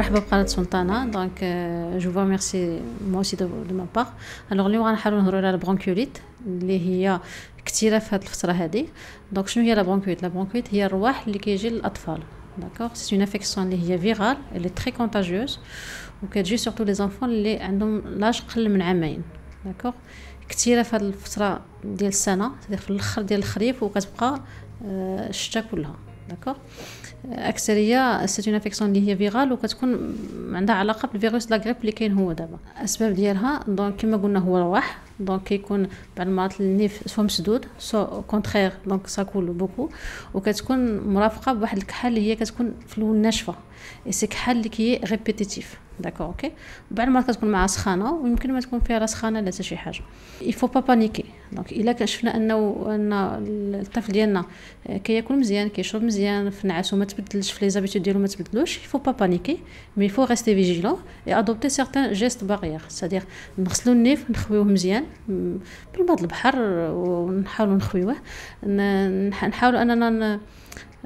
مرحبا بقناه سلطانه دونك جو فو ميرسي مو سي دو ما باغ الوغ اليوم غنحاولو نهضرو على البرونكيوليت اللي هي كثيره في هاد الفتره هادي دونك شنو هي لابرونكيوليت لابرونكيوليت هي الرواح اللي كيجي للاطفال داكوغ سي اون افيكسيون اللي هي فيغال اللي تري كونتاجيوز وكتجي سورتو لي زونفون اللي عندهم لاج قل من عامين داكوغ كثيره في هاد الفتره ديال السنه في الاخر ديال الخريف وكتبقى آه، الشتاء كلها داكوغ اكثريه سيت افيكسيون اللي هي فيغال وكتكون عندها علاقه بالفيروس لا غريب اللي كاين هو دابا الاسباب ديالها دونك كما قلنا هو رواح دونك كيكون بعض المرات النيف سوا مسدود سو كونترير دونك ساكول بوكو وكتكون مرافقه بواحد الكحه اللي هي كتكون في الاول ناشفه اي سي كحه اللي كي ريبيتيتيف داكو اوكي بعض المرات كتكون مع سخانه ويمكن ما تكون فيها لا سخانه لا حتى شي حاجه فو با بانيكي دونك الا كشفنا انه ان الطفل ديالنا آه، كياكل مزيان كيشرب مزيان في نعاسو ما تبدلش في لي زابيتود ديالو ما تبدلوش فو با بانيكي مي فو ريستي فيجيلون اي ادوبتي سيغتان جيست باغيير سادير نغسلو النيف نخويوه مزيان بالماء البحر ونحاولو نخويوه نحاولو اننا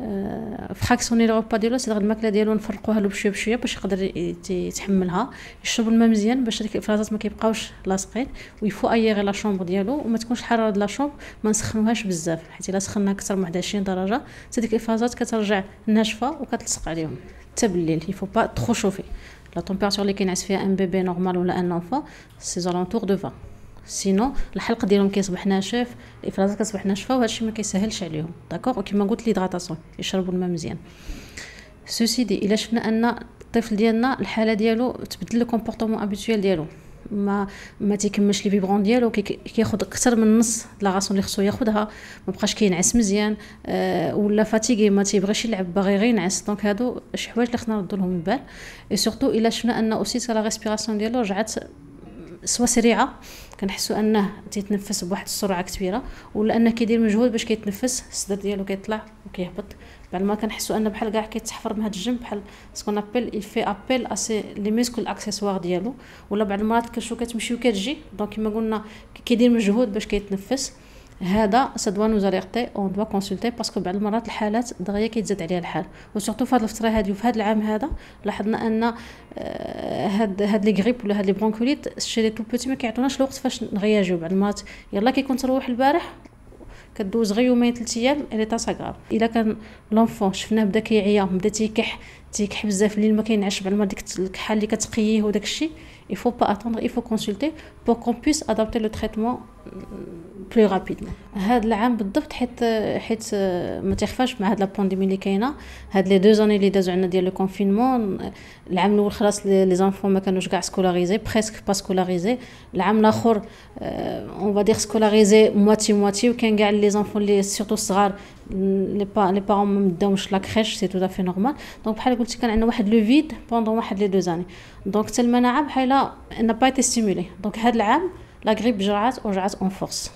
آه، فحاكسوني الغوبا ديالو سيدغ الماكله ديالو نفرقوها له بشويه بشويه باش يقدر يتحملها يشرب الماء مزيان باش ديك الافرازات ما كيبقاوش لاصقين ويفو ايغي لا شومبر ديالو وما تكونش الحراره ديال لا شومبر ما نسخنوهاش بزاف حيت الا سخناها اكثر من 21 درجه حتى ديك الافرازات كترجع ناشفه وكتلصق عليهم حتى بالليل faut با trop شوفي la température اللي كينعس فيها ان بيبي نورمال ولا ان انفا سي زالونتور دو 20 سينو الحلق ديالهم كيصبح ناشف الافرازات كتصبح ناشفه وهذا الشيء ما كيسهلش عليهم داكوغ وكما قلت ليدغاتاسيون يشربوا الماء مزيان سوسيدي الا شفنا ان الطفل ديالنا الحاله ديالو تبدل كومبورتمون ابيتويال ديالو ما ما تيكملش لي فيبرون ديالو كياخد اكثر من نص غاسون اللي خصو ياخدها ما بقاش كينعس مزيان أه ولا فاتيغي ما تيبغيش يلعب باغي غير ينعس دونك هادو شي حوايج اللي خصنا نردو لهم البال اي سورتو الا شفنا ان اوسي لا ريسبيراسيون ديالو رجعت سوا سريعه كنحسوا انه تيتنفس بواحد السرعه كبيره ولا انه كيدير مجهود باش كيتنفس الصدر ديالو كيطلع وكيهبط بعد ما كنحسوا انه بحال كاع كيتحفر من هذا الجنب بحال سكون اي في ابيل اسي لي ميسكول الاكسسوار ديالو ولا بعض المرات كنشوف كتمشي وكتجي دونك كما قلنا كيدير مجهود باش كيتنفس هذا سدوان وزريقتي اون دوا كونسلتي باسكو بعض المرات الحالات دغيا كيتزاد عليها الحال وسورتو في هاد الفتره هادي وفي هاد العام هذا لاحظنا ان آه، هاد هاد لي غريب ولا هاد لي برونكوليت شي لي تو بوتي ما كيعطوناش الوقت فاش نغياجيو بعض المرات يلا كيكون تروح البارح كدوز غير يومين ثلاث ايام الي تاساكار الا كان لونفون شفناه بدا كيعيا بدا تيكح تيكح بزاف الليل ما كينعش بعد ما ديك الكحه اللي كتقيه وداك الشيء il faut pas attendre il faut consulter pour qu'on puisse adapter le traitement بلو رابيدمون هذا العام بالضبط حيت حيت آه، ما تخفاش مع هاد لا بانديمي اللي كاينه هاد لي دو زاني اللي دازو عندنا ديال لو كونفينمون العام الاول خلاص لي زانفون ما كانوش كاع سكولاريزي بريسك با سكولاريزي العام الاخر اون فا دير سكولاريزي مواتي مواتي وكان كاع لي زانفون اللي سيرتو الصغار لي با لي بارون ما مداهمش لا كريش سي تو دافي نورمال دونك بحال قلتي كان عندنا واحد لو فيد بوندون واحد لي دو زاني دونك حتى المناعه بحال ان با تي ستيمولي دونك هاد العام لا غريب جرعات ورجعات اون فورس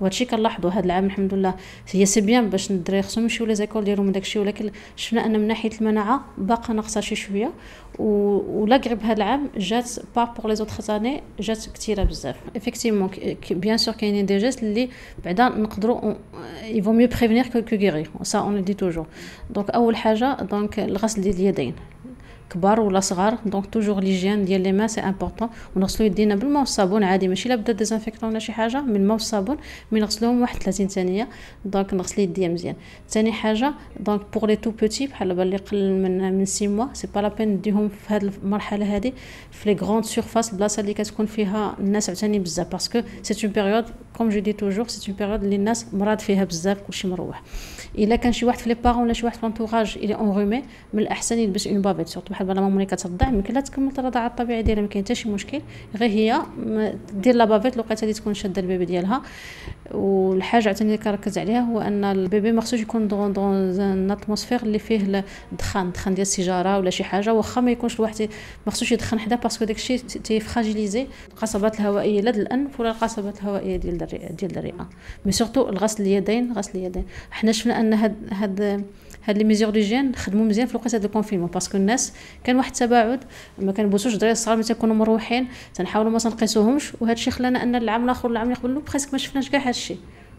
وهادشي كنلاحظوا هاد العام الحمد لله هي سي بيان باش الدراري خصهم يمشيو لي زيكول ديالهم داكشي ولكن شفنا ان من ناحيه المناعه باقا ناقصه شي شويه ولا غريب هاد العام جات با بور لي زوطخ زاني جات كثيره بزاف افيكتيفمون بيان سور كاينين دي جيست اللي بعدا نقدروا فو ميو بريفينير كو كو غيري سا اون لو دي توجور دونك اول حاجه دونك الغسل ديال اليدين كبار ولا صغار دونك توجور ليجيان ديال لي ما سي امبورطون ونغسلو يدينا بالماء والصابون عادي ماشي لا بدا ديزانفيكتون ولا شي حاجه من الماء والصابون مي نغسلوهم واحد 30 ثانيه دونك نغسل يديا مزيان ثاني حاجه دونك بوغ لي تو بوتي بحال اللي قل من من 6 موا سي با لا بين نديهم في هاد المرحله هادي في لي غروند سيرفاس البلاصه اللي كتكون فيها الناس عتاني بزاف باسكو سي اون بيريود كوم جو دي توجور سي اون بيريود اللي الناس مراد فيها بزاف كلشي مروح الا كان شي واحد في لي بارون ولا شي واحد في لونتوراج الي اون رومي من الاحسن يلبس اون بافيت سورتو واحد بلا ماموني كتضع ممكن لا تكمل الرضاعه الطبيعيه ديالها ما كاين حتى شي مشكل غير هي دير لابافيت الوقيته اللي تكون شاده البيبي ديالها والحاجه عاوتاني اللي كنركز عليها هو ان البيبي ما خصوش يكون دون دون اتموسفير اللي فيه الدخان الدخان ديال السيجاره ولا شي حاجه واخا ما يكونش الواحد ما خصوش يدخن حدا باسكو داكشي تيفراجيليزي القصبات الهوائيه لا الانف ولا القصبات الهوائيه ديال الرئه ديال الرئه مي سورتو الغسل اليدين غسل اليدين حنا شفنا ان هاد هاد هاد لي ميزور دو جين خدموا مزيان في الوقت هاد الكونفينمون باسكو الناس كان واحد التباعد ما كنبوسوش الدراري الصغار ملي تيكونوا مروحين تنحاولوا ما تنقيسوهمش وهذا الشيء خلانا ان العام الاخر والعام اللي قبله بريسك ما شفناش كاع هذا الشيء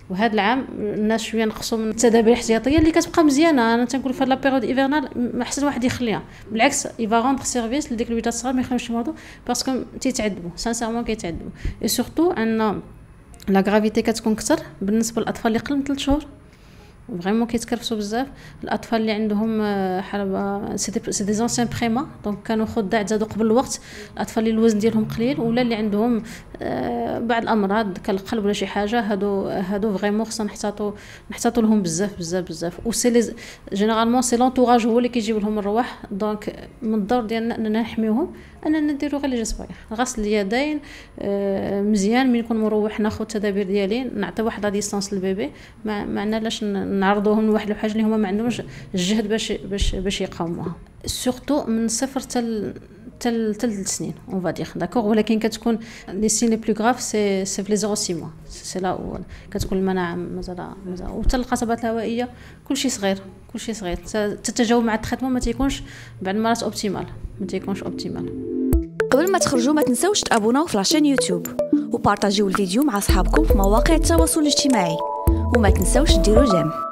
وهذا العام الناس شويه نقصوا من التدابير الاحتياطيه اللي كتبقى مزيانه انا تنقول في هاد لا بيريود ايفرنال احسن واحد يخليها بالعكس يفا روندر سيرفيس لديك الوليدات الصغار ما يخليهمش يمرضوا باسكو تيتعذبوا سانسيرمون كيتعذبوا اي سورتو ان لا غرافيتي كتكون كثر بالنسبه للاطفال اللي قل من 3 شهور فريمون كيتكرفسوا بزاف الاطفال اللي عندهم حرب سي دي زونسيان بريما دونك كانوا خداع زادوا قبل الوقت الاطفال اللي الوزن ديالهم قليل ولا اللي عندهم آه، بعض الامراض كالقلب ولا شي حاجه هادو هادو فريمون خصنا نحتاطو نحتاطو لهم بزاف بزاف بزاف و سي لي جينيرالمون سي لونتوراج هو اللي كيجيب لهم الرواح دونك من الدور ديالنا اننا نحميوهم اننا نديرو غير اللي صبايح غسل اليدين آه، مزيان من نكون مروح ناخذ التدابير ديالي نعطي واحد لا ديسطونس للبيبي ما معنا لاش نعرضوهم لواحد الحاجه اللي هما ما عندهمش الجهد باش باش باش يقاوموها سورتو من صفر حتى حتى حتى سنين اون فادير داكوغ ولكن كتكون لي سين لي بلو غراف سي سي في لي زيرو سي موا سي لا كتكون المناعه مازال مازال وحتى القصبات الهوائيه كلشي صغير كلشي صغير مع التريتمون ما تيكونش بعد المرات اوبتيمال ما تيكونش اوبتيمال قبل ما تخرجوا ما تنساوش تابوناو في لاشين يوتيوب وبارطاجيو الفيديو مع صحابكم في مواقع التواصل الاجتماعي وما تنساوش ديروا جيم